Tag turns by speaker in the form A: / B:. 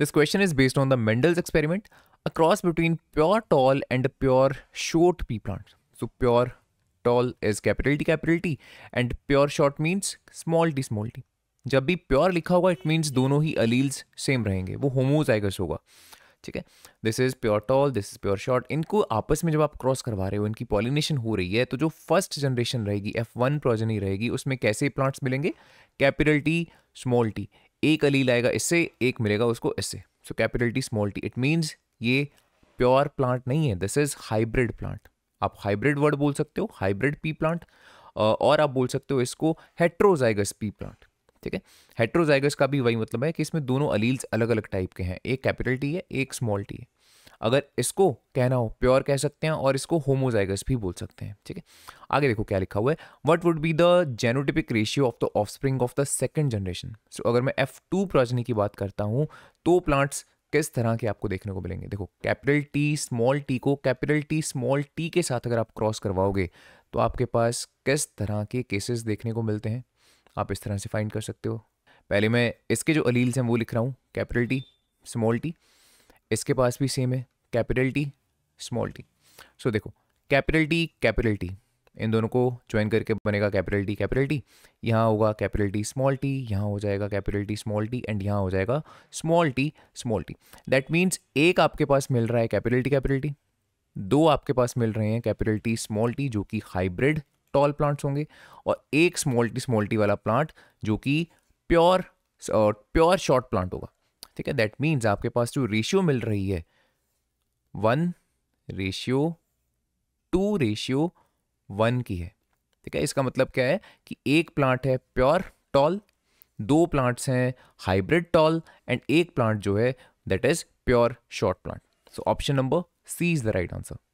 A: this question is based on the Mendel's experiment across between pure tall and pure short pea plant so pure tall is capital T capital T and pure short means small T small T जब भी pure लिखा होगा it means दोनों ही alleles same रहेंगे वो homozygous होगा ठीक है this is pure tall this is pure short इनको आपस में जब आप क्रॉस करवा रहे हो इनकी पॉलिनेशन हो रही है तो जो फर्स्ट जनरेशन रहेगी एफ वन प्रोजनी रहेगी उसमें कैसे प्लांट्स मिलेंगे कैपिटल टी स्मॉल टी एक अलील आएगा इससे एक मिलेगा उसको इससे so capital T small T it means ये प्योर प्लांट नहीं है दिस इज हाइब्रिड प्लांट आप हाइब्रिड वर्ड बोल सकते हो हाइब्रिड पी प्लांट और आप बोल सकते हो इसको हेट्रोजाइगस पी प्लांट ठीक है हेट्रोजाइगस का भी वही मतलब है कि इसमें दोनों अलील्स अलग अलग टाइप के हैं एक कैपिटल टी है एक स्मॉल टी है अगर इसको कहना हो प्योर कह सकते हैं और इसको होमोजाइगस भी बोल सकते हैं ठीक है आगे देखो क्या लिखा हुआ है what would be the genotypic ratio of the offspring of the second generation so अगर मैं एफ टू प्रोजनी की बात करता हूँ तो प्लांट्स किस तरह के आपको देखने को मिलेंगे देखो कैपिटल टी स्मॉल टी को कैपिटल टी स्मॉल टी के साथ अगर आप क्रॉस करवाओगे तो आपके पास किस तरह के केसेस देखने को मिलते हैं आप इस तरह से फाइंड कर सकते हो पहले मैं इसके जो अलील्स हैं वो लिख रहा हूँ कैपिटल टी स्मॉल टी इसके पास भी सेम है capital T small T so देखो कैपिटल टी कैपिटल टी इन दोनों को ज्वाइन करके बनेगा कैपिटल टी कैपिटल टी यहाँ होगा कैपिटल टी स्मॉल टी यहाँ हो जाएगा capital T small T and यहाँ हो जाएगा small T small T that means एक आपके पास मिल रहा है कैपिटल टी कैपिटल टी दो आपके पास मिल रहे हैं कैपिटल टी स्मॉल टी जो कि हाइब्रिड टॉल प्लांट्स होंगे और एक स्मॉल टी स्मॉल टी वाला प्लांट जो कि प्योर प्योर शॉर्ट प्लांट होगा ठीक है दैट मीन्स आपके पास जो रेशियो मिल रही है one ratio two ratio one की है ठीक है इसका मतलब क्या है कि एक प्लांट है प्योर टॉल दो प्लांट्स हैं हाइब्रिड टॉल एंड एक प्लांट जो है that is pure short plant so option number C is the right answer